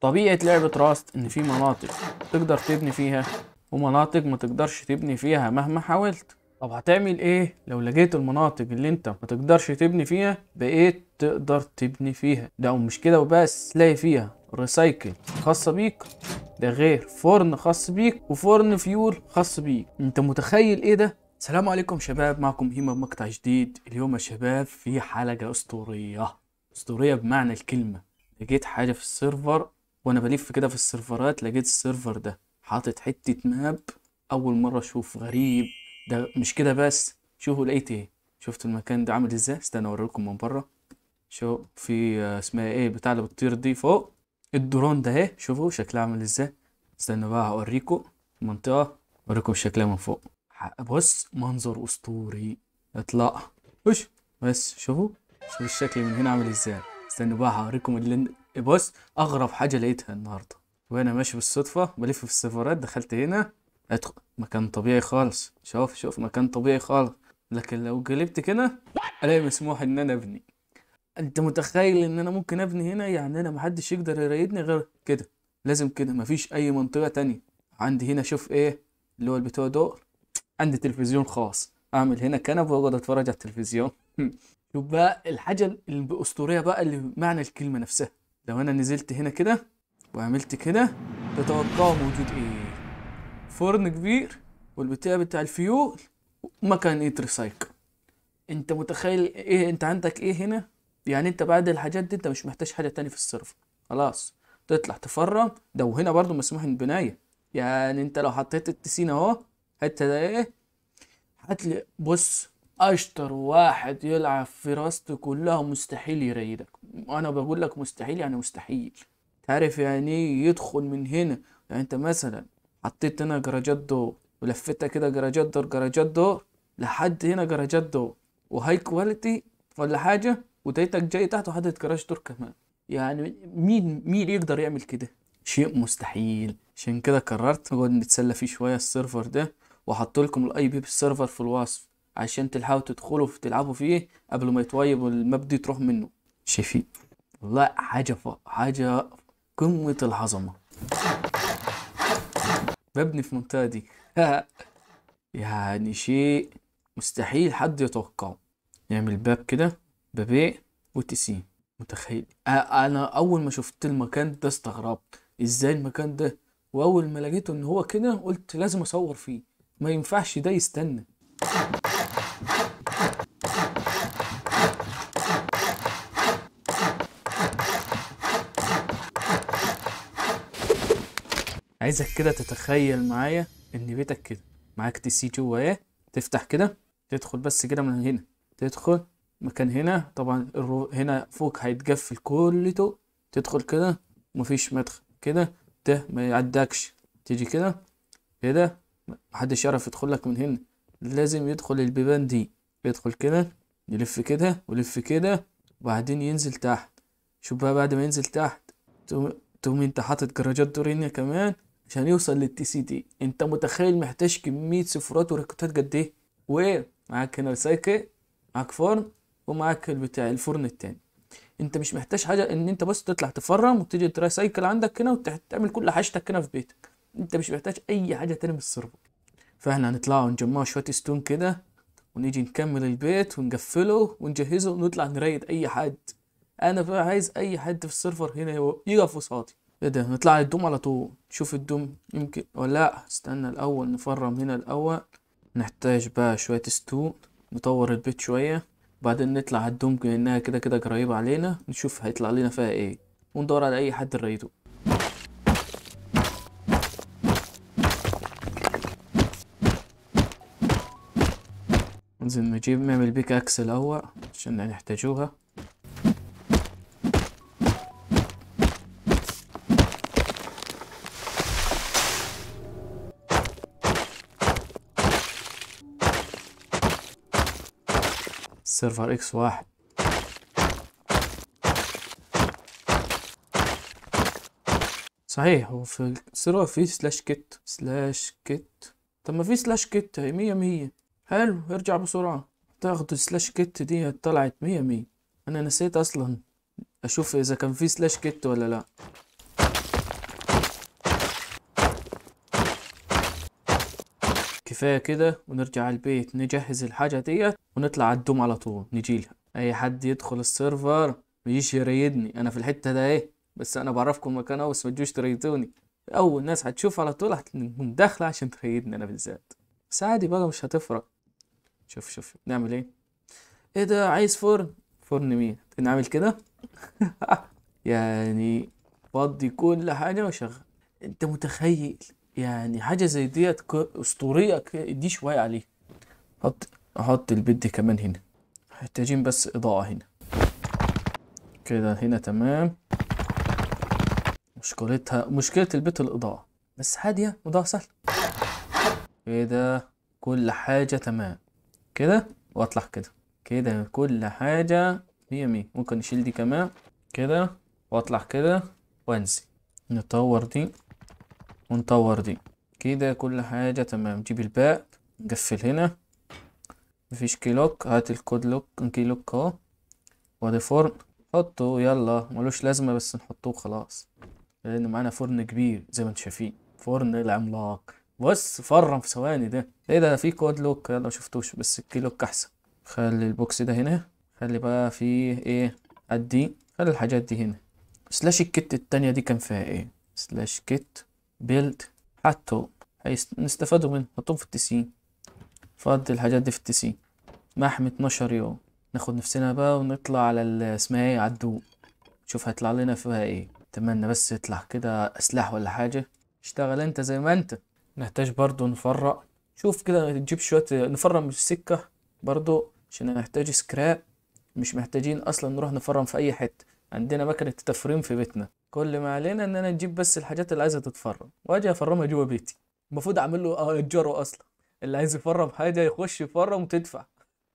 طبيعة لعبة راست إن في مناطق تقدر تبني فيها ومناطق ما تقدرش تبني فيها مهما حاولت طب هتعمل ايه لو لقيت المناطق اللي انت ما تقدرش تبني فيها بقيت تقدر تبني فيها ده ومش كده وبس تلاقي فيها ريسايكل خاصة بيك ده غير فرن خاص بيك وفرن فيول خاص بيك انت متخيل ايه ده السلام عليكم شباب معكم هيما بمقطع جديد اليوم يا شباب في حلقة اسطورية اسطورية بمعنى الكلمة لقيت حاجة في السيرفر وانا بلف كده في السيرفرات لقيت السيرفر ده حاطط حتة ماب اول مرة اشوف غريب ده مش كده بس شوفوا لقيت ايه شفتوا المكان ده عامل ازاي استنى اوريكم من بره شو في آه، اسمها ايه بتاع اللي بتطير دي فوق الدرون ده اهي شوفوا شكلها عامل ازاي استنوا بقى هوريكم المنطقة اوريكم شكلها من فوق بص منظر اسطوري اطلع بس شوفوا شوفوا الشكل من هنا عامل ازاي استنوا بقى هوريكم اللي إيه، بص اغرب حاجه لقيتها النهارده وانا ماشي بالصدفه بلف في السيرفرات دخلت هنا ادخل مكان طبيعي خالص شوف شوف مكان طبيعي خالص لكن لو قلبت كده الاقي مسموح ان انا ابني انت متخيل ان انا ممكن ابني هنا يعني انا محدش يقدر يريدني غير كده لازم كده مفيش اي منطقه تانية عندي هنا شوف ايه اللي هو البتوع دول عندي تلفزيون خاص اعمل هنا كنب واقعد اتفرج على التلفزيون شوف بقى الحاجه الاسطوريه بقى اللي معنى الكلمه نفسها لو انا نزلت هنا كده وعملت كده تتوقعوا موجود ايه فرن كبير والبتاع بتاع الفيول ومكنة إيه؟ ريسايكل انت متخيل ايه انت عندك ايه هنا يعني انت بعد الحاجات دي انت مش محتاج حاجه تاني في السيرفر خلاص تطلع تفرم ده وهنا برضو مسموح البنايه يعني انت لو حطيت التسين اهو حته ده ايه هات لي بص اشطر واحد يلعب في راستي كلها مستحيل يريدك انا بقول لك مستحيل يعني مستحيل تعرف يعني ايه يدخل من هنا يعني انت مثلا حطيت هنا جراجات دور ولفتها كده جراجات دور جراجات دور لحد هنا جراجات دور وهاي كواليتي ولا حاجه وتيتك جاي تحت وحاطط جراج دور كمان يعني مين مين يقدر يعمل كده شيء مستحيل عشان كده قررت نقعد نتسلى فيه شويه السيرفر ده وهحط لكم الاي بي بالسيرفر في الوصف عشان تلحقوا تدخلوا في تلعبوا فيه قبل ما يتويب والمبدي تروح منه شايفين والله حاجة ف... حاجة قمة العظمة ببني في المنطقه دي يعني شيء مستحيل حد يتوقعه نعمل باب كده بابيه وتسين متخيل انا اول ما شفت المكان ده استغربت ازاي المكان ده واول ما لقيته ان هو كده قلت لازم اصور فيه ما ينفعش ده يستنى عايزك كده تتخيل معايا ان بيتك كده معاك تي سي جوه ايه تفتح كده تدخل بس كده من هنا تدخل مكان هنا طبعا الرو... هنا فوق هيتقفل كلته تدخل كده مفيش مدخل كده ده ما يعدكش تيجي كده كده إيه محدش يعرف يدخل لك من هنا لازم يدخل البيبان دي يدخل كده يلف كده ويلف كده وبعدين ينزل تحت شوف بقى بعد ما ينزل تحت تقوم انت حاطط جراجات دورينيا كمان عشان يوصل للتي سي دي انت متخيل محتاج كميه صفرات وريكوتات قد ايه وايه معاك هنا ريسايكل معاك فرن ومعاك البتاع الفرن التاني انت مش محتاج حاجه ان انت بس تطلع تفرم وتيجي تريسايكل عندك هنا وتعمل كل حاجتك هنا في بيتك انت مش محتاج اي حاجه تاني من السيرفر فاحنا هنطلع ونجمع شويه ستون كده ونيجي نكمل البيت ونقفله ونجهزه ونطلع نريد اي حد انا بقى عايز اي حد في السيرفر هنا يقف قصادي ايه ده نطلع الدوم على طول نشوف الدوم يمكن ولا لا استنى الاول نفرم هنا الاول نحتاج بقى شوية ستو نطور البيت شوية بعدين نطلع على الدوم لانها كده كده قريبة علينا نشوف هيطلع لنا فيها ايه وندور على اي حد نريده ننزل نجيب نعمل بيك اكس الاول عشان نحتاجوها سيرفر اكس واحد صحيح هو في السيرفر في سلاش كت سلاش كت طب ما في سلاش كت هي مية مية حلو ارجع بسرعة تاخد السلاش كت دي طلعت مية مية انا نسيت اصلا اشوف اذا كان في سلاش كت ولا لا كفايه كده ونرجع البيت نجهز الحاجه ديت ونطلع الدوم على طول نجيلها اي حد يدخل السيرفر ميجيش يريدني انا في الحته ده ايه بس انا بعرفكم مكان بس ما تجوش تريدوني اول ناس هتشوف على طول هتكون داخله عشان تريدني انا بالذات بس عادي بقى مش هتفرق شوف شوف نعمل ايه ايه ده عايز فرن فرن مين نعمل كده يعني فضي كل حاجه وشغل انت متخيل يعني حاجه زي ديت اسطوريه دي شويه عليه حط احط البيت دي كمان هنا محتاجين بس اضاءه هنا كده هنا تمام مشكلتها مشكله البيت الاضاءه بس هاديه الموضوع سهل كده كل حاجه تمام كده واطلع كده كده كل حاجه مية مية ممكن نشيل دي كمان كده واطلع كده وانسي نطور دي ونطور دي كده كل حاجة تمام جيب الباء نقفل هنا مفيش كي لوك هات الكود لوك كي لوك اهو وادي فرن حطه يلا ملوش لازمة بس نحطوه خلاص لان معانا فرن كبير زي ما انتوا شايفين فرن العملاق بص فرن في ثواني ده ايه ده في كود لوك يلا مشفتوش بس الكي لوك احسن خلي البوكس ده هنا خلي بقى فيه ايه قد دي خلي الحاجات دي هنا سلاش الكت التانية دي كان فيها ايه سلاش كت بيلد حتى هيستفادوا منه نحطهم في التسعين فضي الحاجات دي في التسعين محمي اتناشر يوم ناخد نفسنا بقى ونطلع على اسمها ايه عدو شوف نشوف هيطلع لنا فيها ايه اتمنى بس يطلع كده اسلاح ولا حاجه اشتغل انت زي ما انت نحتاج برضو نفرق شوف كده نجيب شويه نفرم السكه برضو عشان نحتاج سكراب مش محتاجين اصلا نروح نفرم في اي حته عندنا مكنه تفريم في بيتنا كل ما علينا ان انا نجيب بس الحاجات اللي عايزه تتفرم واجي افرمها جوه بيتي المفروض اعمل له اجره آه، اصلا اللي عايز يفرم حاجه يخش يفرم وتدفع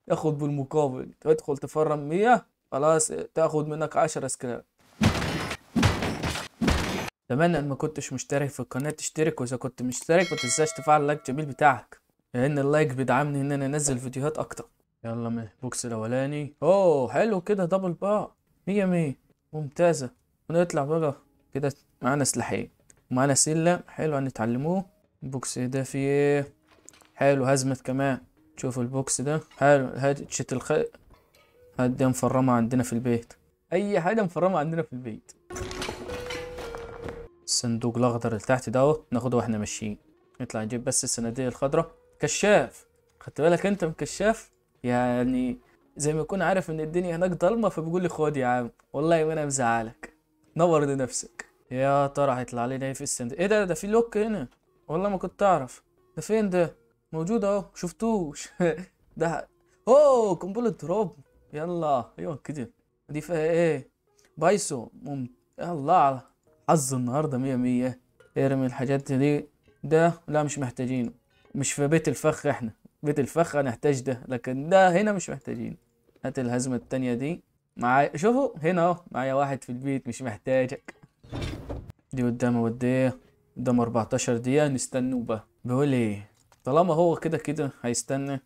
ياخد بالمقابل تدخل تفرم 100 خلاص تاخد منك 10 سكراب اتمنى ان ما كنتش مشترك في القناه تشترك واذا كنت مشترك ما تنساش تفعل اللايك جميل بتاعك لان اللايك بيدعمني ان انا انزل فيديوهات اكتر يلا ما البوكس الاولاني اوه حلو كده دبل با مية مية ممتازه ونطلع بقى كده معانا سلاحين ومعانا سلم حلو هنتعلموه البوكس ده فيه ايه حلو هزمت كمان شوف البوكس ده حلو هاتشة الخ هاد مفرمة عندنا في البيت اي حاجة مفرمة عندنا في البيت الصندوق الاخضر اللي تحت ده ناخده واحنا ماشيين نطلع نجيب بس الصناديق الخضراء كشاف خدت بالك انت من كشاف يعني زي ما يكون عارف ان الدنيا هناك ضلمه فبيقول لي خد يا عم والله ما انا مزعلك نور لنفسك يا ترى هيطلع لنا ايه في السند ايه ده ده في لوك هنا والله ما كنت اعرف ده فين ده موجود اهو شفتوش ده اوه قنبله دروب يلا ايوه كده دي فيها ايه بايسو مم يلا على حظ النهارده مية مية ارمي الحاجات دي ده لا مش محتاجينه مش في بيت الفخ احنا بيت الفخ هنحتاج ده لكن ده هنا مش محتاجين هات الهزمة التانية دي معايا شوفوا هنا اهو معايا واحد في البيت مش محتاجك دي قد ايه؟ قدام 14 دقيقة نستنوا بقى بيقول ايه طالما هو كده كده هيستنى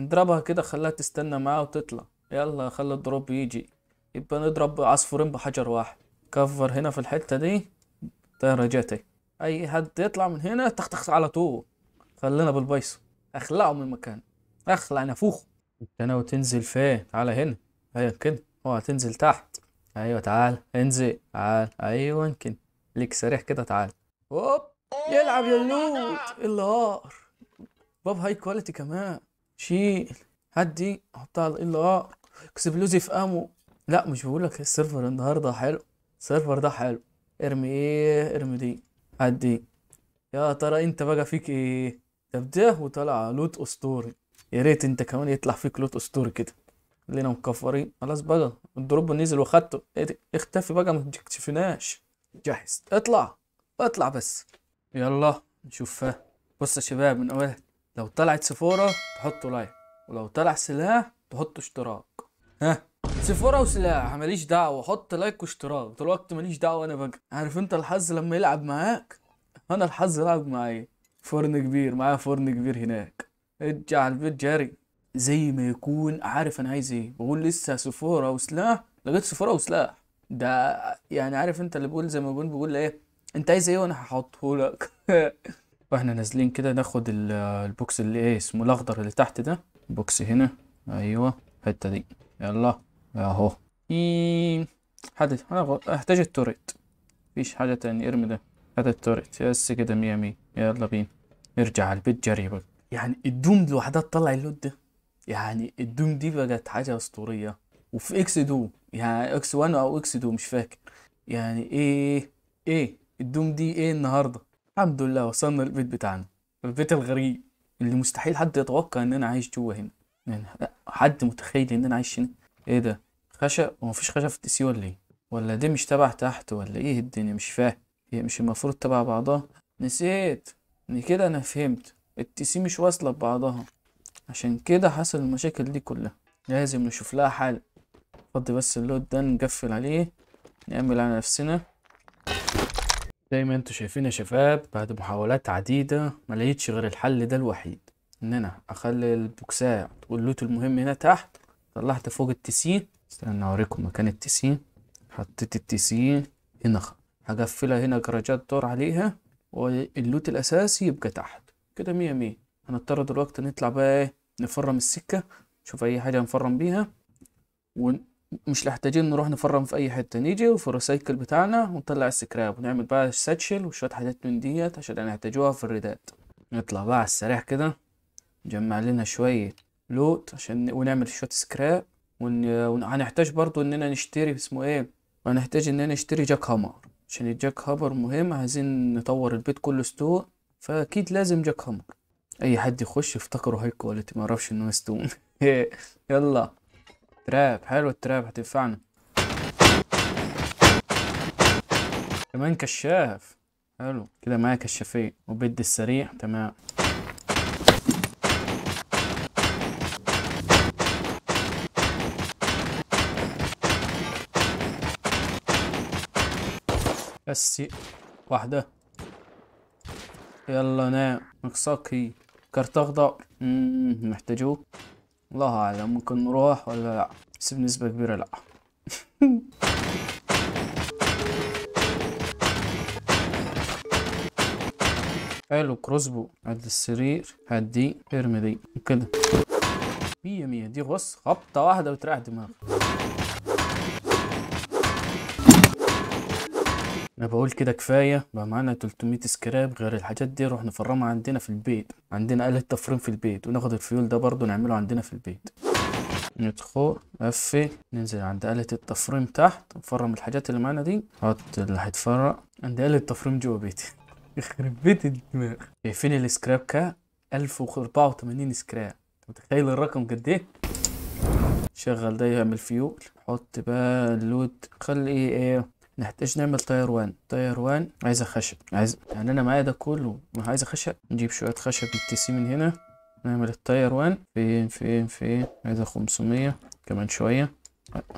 نضربها كده خليها تستنى معاه وتطلع يلا خلي الدروب يجي يبقى نضرب عصفورين بحجر واحد كفر هنا في الحتة دي درجتي اي حد يطلع من هنا تختخ على طول خلينا بالبيصة اخلعه من المكان اخلع نفوخه انت ناوي تنزل فين على هنا ايوه كده اوعى تنزل تحت ايوه تعال انزل تعال ايوه يمكن ليك سريع كده تعال هوب يلعب يا لوت الار باب هاي كواليتي كمان شيل هدي حطها على الار اكسبلوزيف امو لا مش بقول لك السيرفر النهارده حلو السيرفر ده حلو ارمي ايه ارمي دي هدي يا ترى انت بقى فيك ايه طب ده وطلع لوت اسطوري يا ريت انت كمان يطلع فيك لوت اسطوري كده خلينا مكفرين خلاص بقى الدروب نزل وخدته إيه، اختفي بقى ما تكتشفناش جاهز اطلع اطلع بس يلا نشوفها بص يا شباب من اولها لو طلعت سفورة تحطوا لايك ولو طلع سلاح تحطوا اشتراك ها سفورة وسلاح ماليش دعوة حط لايك واشتراك طول الوقت ماليش دعوة انا بقى عارف انت الحظ لما يلعب معاك انا الحظ لعب معايا فرن كبير معايا فرن كبير هناك ارجع البيت جري زي ما يكون عارف انا عايز ايه بقول لسه سفاره وسلاح لقيت سفاره وسلاح ده يعني عارف انت اللي بقول زي ما بقول بقول ايه انت عايز ايه وانا هحطه لك فاحنا نازلين كده ناخد البوكس اللي ايه اسمه الاخضر اللي تحت ده بوكس هنا ايوه الحته دي يلا اهو حدد احتاج التوريت مفيش حاجه تاني ارمي ده هذا التوريت بس كده مية مية يلا بينا ارجع على البيت جري يعني الدوم لوحدها تطلع اللود ده يعني الدوم دي بقت حاجة أسطورية وفي اكس دو يعني اكس 1 او اكس دو مش فاكر يعني ايه ايه الدوم دي ايه النهارده الحمد لله وصلنا البيت بتاعنا البيت الغريب اللي مستحيل حد يتوقع ان انا عايش جوه هنا يعني حد متخيل ان انا عايش هنا ايه ده خشب مفيش خشب في التسي ولا ايه ولا دي مش تبع تحت ولا ايه الدنيا مش فاهم هي مش المفروض تبع بعضها نسيت ان يعني كده انا فهمت التسي مش واصله ببعضها عشان كده حصل المشاكل دي كلها لازم نشوف لها حل فضي بس اللود ده نقفل عليه نعمل على نفسنا زي ما انتوا شايفين يا شباب بعد محاولات عديدة ما لقيتش غير الحل ده الوحيد ان انا اخلي البوكسات واللوت المهم هنا تحت طلعت فوق التسين استنى اوريكم مكان التسين حطيت التسين هنا هقفلها هنا جراجات دور عليها واللوت الاساسي يبقى تحت كده مية مية هنضطر دلوقتي نطلع بقى ايه نفرم السكة نشوف اي حاجة نفرم بيها ومش محتاجين نروح نفرم في اي حتة نيجي وفي الريسايكل بتاعنا ونطلع السكراب ونعمل بقى ساتشل وشوية حاجات من ديت عشان هنحتاجوها في الريدات نطلع بقى على السريع كده نجمع لنا شوية لوت عشان ونعمل شوية سكراب وهنحتاج برضو اننا نشتري اسمه ايه وهنحتاج اننا نشتري جاك هامر عشان الجاك هامر مهم عايزين نطور البيت كله ستور فاكيد لازم جاك هامر اي حد يخش يفتكره هاي كواليتي ما اعرفش انه مستون إيه، يلا تراب حلو التراب هتنفعنا كمان كشاف حلو كده معايا كشافين وبدي السريع تمام بس واحدة يلا نام مكسكي كارت اخضر محتاجوه الله اعلم ممكن نروح ولا لا بس بنسبة كبيرة لا حلو كروسبو عند السرير هدي ارمي دي كده مية مية دي غص خبطة واحدة وتريح دماغك انا بقول كده كفايه بقى معانا 300 سكراب غير الحاجات دي نروح نفرمها عندنا في البيت عندنا آلة تفريم في البيت وناخد الفيول ده برضو نعمله عندنا في البيت ندخل قفل ننزل عند آلة التفريم تحت نفرم الحاجات اللي معانا دي حط اللي هيتفرق عند آلة التفريم جوه بيتي يخرب بيت الدماغ شايفين السكراب كا 1084 سكراب متخيل الرقم قد ايه شغل ده يعمل فيول حط بقى اللود خلي ايه نحتاج نعمل تاير وان تاير وان عايزه خشب عايز يعني انا معايا ده كله ما عايزه خشب نجيب شويه خشب سي من هنا نعمل التاير وان فين فين فين عايزه 500 كمان شويه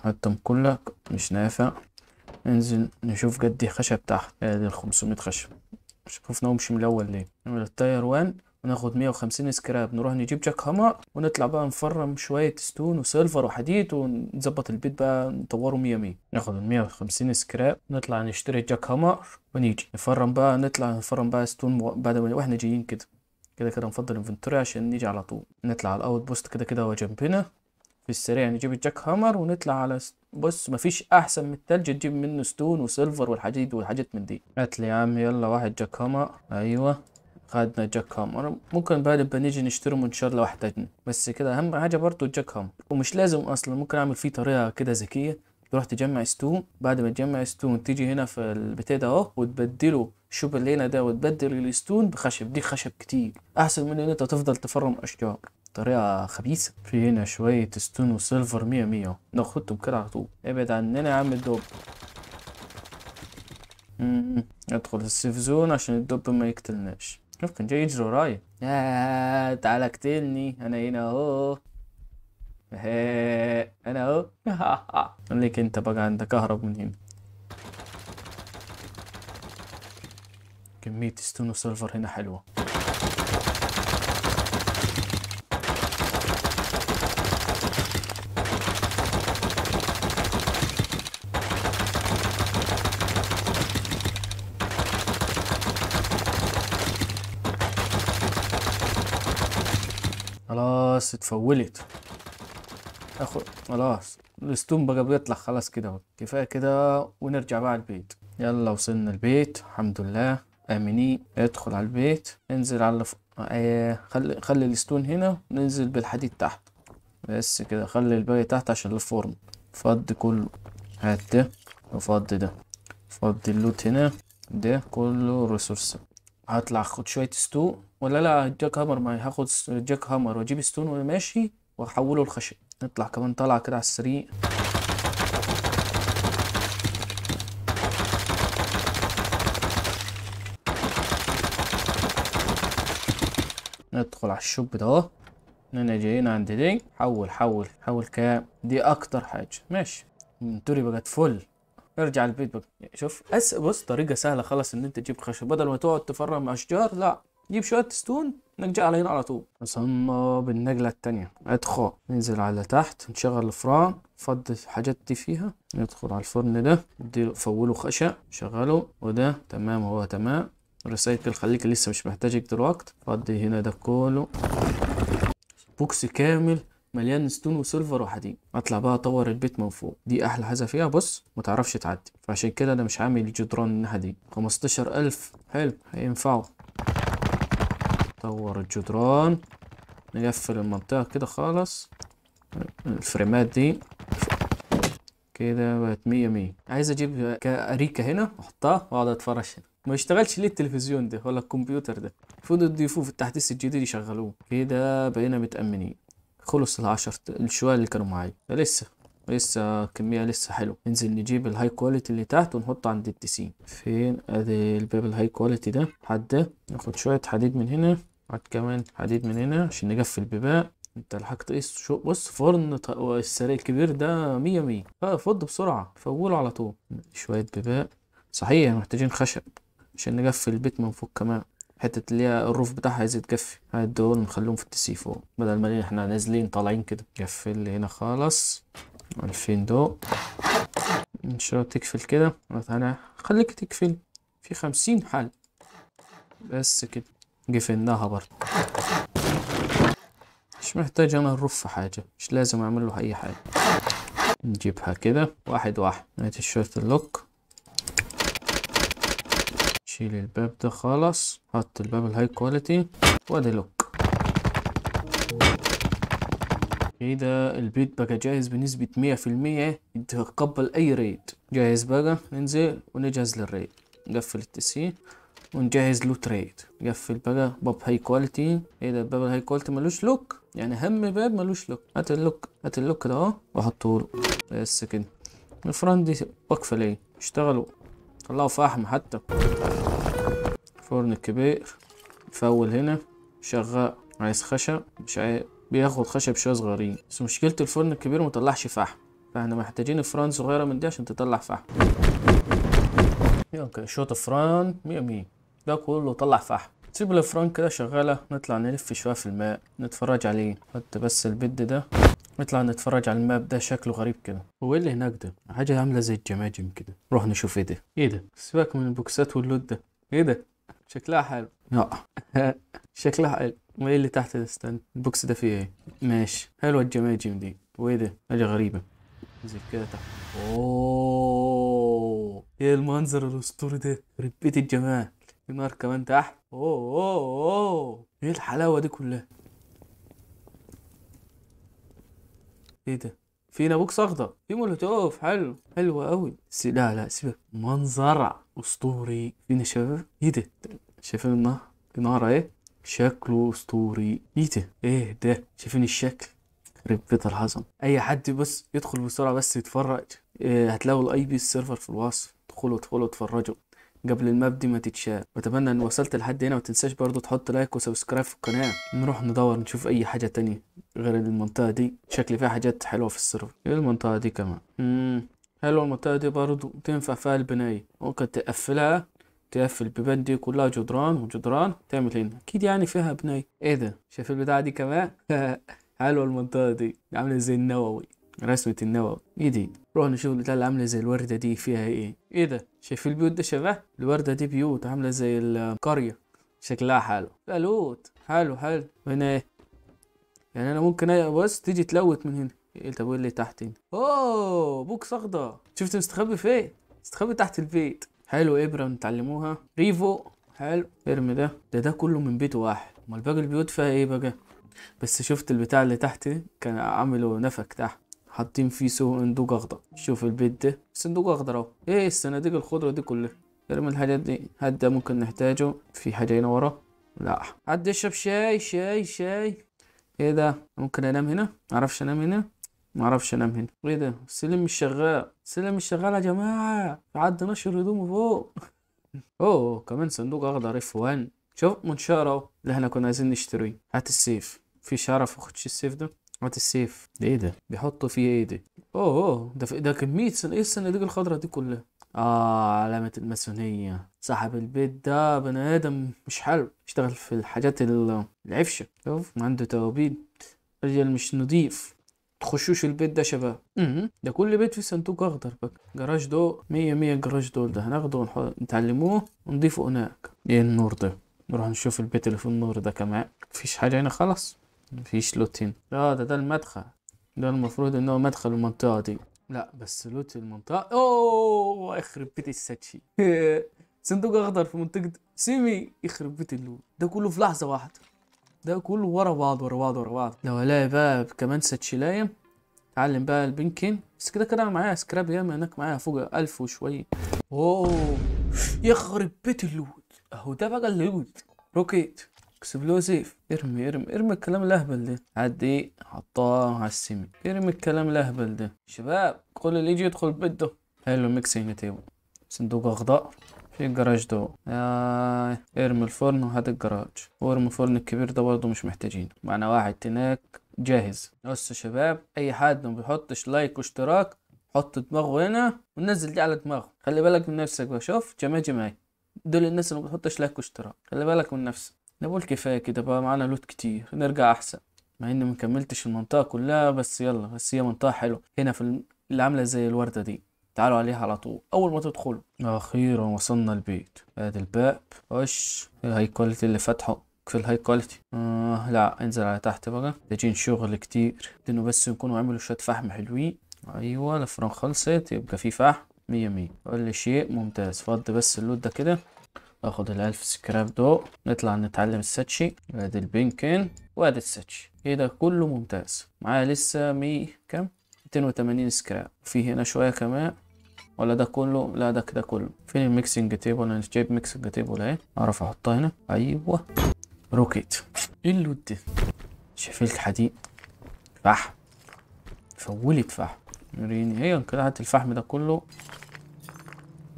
هتم كلك مش نافع ننزل نشوف قد ايه خشب تحت ادي ال 500 خشب شوفنا مش من الاول ليه نعمل التاير وان وناخد 150 سكراب نروح نجيب جاك هامر ونطلع بقى نفرم شويه ستون وسيلفر وحديد ونظبط البيت بقى نطوره 100 100 ناخد ال 150 سكراب نطلع نشتري جاك هامر ونيجي نفرم بقى نطلع نفرم بقى ستون بعد ما واحنا جايين كده كده كده نفضل انفنتوري عشان نيجي على طول نطلع على الاوت بوست كده كده هو جنبنا في السريع نجيب الجاك هامر ونطلع على بص مفيش احسن من التلج تجيب منه ستون وسيلفر والحديد والحاجات من دي هات لي يا عم يلا واحد جاك هامر ايوه خدنا جاك هامر ممكن بعد بنيجي نشتريهم ان شاء الله واحتاجنا بس كده اهم حاجه برضو الجاك هامر ومش لازم اصلا ممكن اعمل فيه طريقه كده ذكيه تروح تجمع ستون بعد ما تجمع ستون تيجي هنا في البتاع ده اهو وتبدله شوف اللي هنا ده وتبدل الستون بخشب دي خشب كتير احسن من ان انت تفضل تفرم اشجار طريقة خبيثة في هنا شوية ستون وسيلفر مية مية ناخدهم كده على طول ابعد عننا يا عم الدب ادخل السيف زون عشان الدب ما يقتلناش شوف كان جاي يجري ورايا تعال تعالى اقتلني انا هنا اهو انا اهو خليك انت بقى عندك اهرب من هنا كمية ستون وسيلفر هنا حلوة فولت اخد خلاص الستون بقى بيطلع خلاص كده كفايه كده ونرجع بقى البيت يلا وصلنا البيت الحمد لله امني ادخل على البيت انزل على الف... آه خلي خلي الستون هنا ننزل بالحديد تحت بس كده خلي الباقي تحت عشان الفورم فض كل هات ده وفض ده فض اللوت هنا ده كله ريسورس هطلع خد شوية ستو ولا لا جاك هامر ما هاخد جاك هامر واجيب ستون وانا ماشي واحوله لخشب نطلع كمان طلعه كده على السريع ندخل على الشوب ده اهو انا جايين عند دي حول حول حول كام دي اكتر حاجه ماشي انتوري بقت فل ارجع البيت بقى شوف أس بص طريقه سهله خلاص ان انت تجيب خشب بدل ما تقعد تفرم اشجار لا جيب شوية ستون نرجع على هنا على طول نصمم بالنجلة التانية ادخل ننزل على تحت نشغل الفران فض الحاجات دي فيها ندخل على الفرن ده نديله فوله خشب شغله وده تمام هو تمام ريسايكل خليك لسه مش محتاجك دلوقت فضي هنا ده كله بوكس كامل مليان ستون وسيلفر وحديد اطلع بقى اطور البيت من فوق دي احلى حاجه فيها بص ما تعرفش تعدي فعشان كده انا مش عامل جدران الناحيه دي 15000 حلو هينفعوا نطور الجدران نقفل المنطقة كده خالص الفريمات دي كده بقت مية مية عايز اجيب اريكة هنا واحطها واقعد اتفرج هنا ما يشتغلش ليه التلفزيون ده ولا الكمبيوتر ده المفروض تضيفوه في التحديث الجديد يشغلوه كده بقينا متأمنين خلص العشر الشوال اللي كانوا معايا لسه لسه كمية لسه حلو ننزل نجيب الهاي كواليتي اللي تحت ونحطه عند التسين فين ادي الباب الهاي كواليتي ده حد ناخد شوية حديد من هنا هات كمان حديد من هنا عشان نقفل بباء انت لحقت ايه شو بص فرن السريع الكبير ده مية مية فض بسرعة فوله على طول شوية بباء صحيح محتاجين خشب عشان نقفل البيت من فوق كمان حتة اللي هي الروف بتاعها عايز يتقفل هاي دول نخليهم في التسي فوق بدل ما احنا نازلين طالعين كده قفل هنا خالص ألفين دو ان شاء الله تقفل كده انا خليك تقفل في خمسين حل بس كده قفلناها برضه مش محتاج انا نرف حاجة مش لازم اعمل له اي حاجة نجيبها كده واحد واحد نهاية الشورت اللوك شيل الباب ده خالص حط الباب الهاي كواليتي وادي لوك كده إيه البيت بقى جاهز بنسبة مية في المية يتقبل اي ريد جاهز بقى ننزل ونجهز للريد نقفل التسيه ونجهز له تريد نقفل بقى باب هاي كواليتي ايه ده الباب الهاي كواليتي ملوش لوك يعني اهم باب ملوش لوك هات اللوك هات اللوك ده اهو واحطه له بس كده الفرن دي واقفه ليه اشتغلوا طلعوا فحم حتى فرن كبير فول هنا شغال عايز خشب مش عايز بياخد خشب شويه صغيرين بس مشكله الفرن الكبير مطلعش فحم فاحنا محتاجين فران صغيره من دي عشان تطلع فحم يلا شوط فران مية مية ده كله طلع فحم نسيب الفرن كده شغالة نطلع نلف شوية في الماء نتفرج عليه حط بس البيد ده نطلع نتفرج على الماب ده شكله غريب كده هو ايه اللي هناك ده حاجة عاملة زي الجماجم كده نروح نشوف ايه ده ايه ده سيبك من البوكسات واللود ده ايه ده شكلها حلو لا شكلها حلو وايه اللي تحت ده استنى البوكس ده فيه ايه ماشي حلوة الجماجم دي وايه ده حاجة غريبة زي كده تحت اوه ايه المنظر الاسطوري ده ربيت الجماعة في نار كمان تحت اوه اوه اوه ايه الحلاوه دي كلها ايه ده فينا بوكس اخضر في مولوتوف حلو حلو قوي س... لا لا سيبك منظر اسطوري فينا شباب ايه ده شايفين النهر في نهر ايه شكله اسطوري ايه ده ايه ده شايفين الشكل ربيت العظم اي حد بس يدخل بسرعه بس يتفرج إيه هتلاقوا الاي بي السيرفر في الوصف ادخلوا ادخلوا اتفرجوا قبل المبدي ما تتشال واتمنى ان وصلت لحد هنا وتنساش برضو تحط لايك وسبسكرايب في القناه نروح ندور نشوف اي حاجه تانية غير المنطقه دي شكل فيها حاجات حلوه في السيرفر ايه المنطقه دي كمان امم حلوه المنطقه دي برضو تنفع فيها البنايه ممكن تقفلها تقفل البيبان دي كلها جدران وجدران تعمل هنا اكيد يعني فيها بنايه ايه ده شايف البتاعه دي كمان حلوه المنطقه دي عامله زي النووي رسمة النووي جديد نروح نشوف البتاع اللي عاملة زي الوردة دي فيها ايه ايه ده شايف البيوت ده شبه الوردة دي بيوت عاملة زي القرية شكلها حلو بلوت حلو حلو وهنا ايه يعني انا ممكن بس تيجي تلوت من هنا ايه طب اللي تحت هنا اوه بوكس اخضر شفت مستخبي فين مستخبي تحت البيت حلو ابره نتعلموها ريفو حلو ارمي ده ده ده كله من بيت واحد امال باقي البيوت فيها ايه بقى بس شفت البتاع اللي تحت كان عامله نفق تحت حاطين فيه صندوق اخضر شوف البيت ده صندوق اخضر اهو ايه الصناديق الخضرا دي كلها من الحاجات دي حد ممكن نحتاجه في حاجه هنا ورا لا حد يشرب شاي شاي شاي ايه ده ممكن انام هنا معرفش انام هنا معرفش انام هنا ايه ده السلم مش شغال السلم مش شغال يا جماعه حد نشر هدومه فوق اوه كمان صندوق اخضر اف 1 شوف منشار اهو اللي احنا كنا عايزين نشتريه هات السيف في شرف اخدش السيف ده مات السيف ده ايه ده بيحطوا فيه ايه ده اوه اوه ده في ده كمية سنه ايه دي الخضراء دي كلها اه علامة الماسونية صاحب البيت ده بني آدم مش حلو اشتغل في الحاجات العفشة شوف عنده توابيت رجل مش نضيف تخشوش البيت ده شباب امم ده كل بيت فيه صندوق اخضر بقى جراج دو مية مية جراج دول ده هناخده ونتعلموه نتعلموه ونضيفه هناك ايه النور ده نروح نشوف البيت اللي في النور ده كمان مفيش حاجة هنا خلاص مفيش لوت هنا لا ده ده المدخل ده المفروض ان هو مدخل المنطقه دي لا بس لوت المنطقه اوه يخرب بيت الساتشي صندوق اخضر في منطقه سيمي يخرب بيت اللوت ده كله في لحظه واحده ده كله ورا بعض ورا بعض ورا بعض لو الاقي بقى كمان لايم اتعلم بقى البنكين بس كده كده انا معايا سكراب ياما هناك معايا فوق ألف وشويه اوه يخرب بيت اللوت اهو ده بقى اللوت روكيت اكسبلوزيف ارمي ارمي ارمي الكلام الاهبل ده عدي حطاه على السمي ارمي الكلام الاهبل ده شباب كل اللي يجي يدخل بده حلو هنا تيبل صندوق اخضر في الجراج ده آه. ارمي الفرن وهات الجراج وارمي الفرن الكبير ده برضه مش محتاجينه معنا واحد هناك جاهز بس يا شباب اي حد ما بيحطش لايك واشتراك حط دماغه هنا ونزل دي على دماغه خلي بالك من نفسك بقى شوف جماعه جماعي دول الناس اللي ما بتحطش لايك واشتراك خلي بالك من نفسك نقول كفايه كده بقى معانا لوت كتير نرجع احسن مع اني مكملتش المنطقه كلها بس يلا بس هي منطقه حلوه هنا في اللي عامله زي الورده دي تعالوا عليها على طول اول ما تدخلوا اخيرا وصلنا البيت ادي الباب وش الهاي كواليتي اللي فاتحه في الهاي كواليتي آه لا انزل على تحت بقى محتاجين شغل كتير انه بس يكونوا عملوا شويه فحم حلوين ايوه الفرن خلصت يبقى في فحم مية مية كل شيء ممتاز فض بس اللود ده كده اخد الالف سكراب دو نطلع نتعلم الساتشي وادي البينكن وادي الساتشي ايه ده كله ممتاز معايا لسه مي كام 280 سكراب وفي هنا شويه كمان ولا ده كله لا ده كده كله فين الميكسنج تيبل انا جايب ميكسنج تيبل اهي اعرف احطها هنا ايوه روكيت ايه اللود ده شايف الحديد فحم فولت فحم هي كده أيوة، هات الفحم ده كله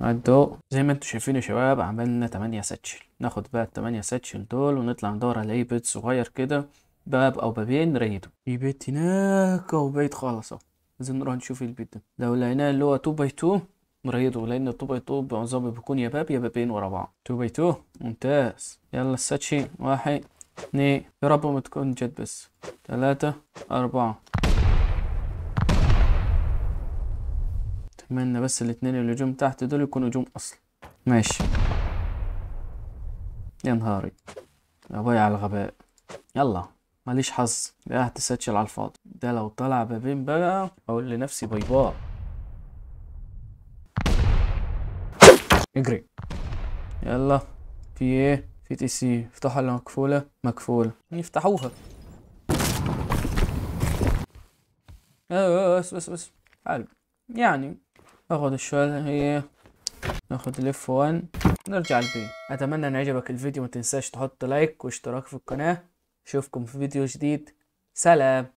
الضوء زي ما انتوا شايفين يا شباب عملنا 8 ساتشل ناخد بقى ال 8 ساتشل دول ونطلع ندور على اي بيت صغير كده باب او بابين نريده في بيت هناك او بيت خالص اهو عايزين نروح نشوف البيت ده لو لقيناه اللي هو 2 باي 2 نريده لان 2 باي 2 معظمه بيكون يا باب يا بابين ورا بعض 2 باي 2 ممتاز يلا الساتشل واحد اثنين يا رب ما تكون جت بس ثلاثة أربعة اتمنى بس الاتنين اللي جم تحت دول يكونوا جم اصلا ماشي يا نهاري يا باي على الغباء يلا ماليش حظ ده هتسجل على الفاضي ده لو طلع بابين بقى اقول لنفسي باي باي اجري يلا في ايه في تي سي افتحوا اللي مكفوله مكفوله يفتحوها أه، أه، أه، بس بس بس حلو يعني اخد الشوال هي ناخد الاف 1 نرجع البي اتمنى ان عجبك الفيديو ما تنساش تحط لايك واشتراك في القناة اشوفكم في فيديو جديد سلام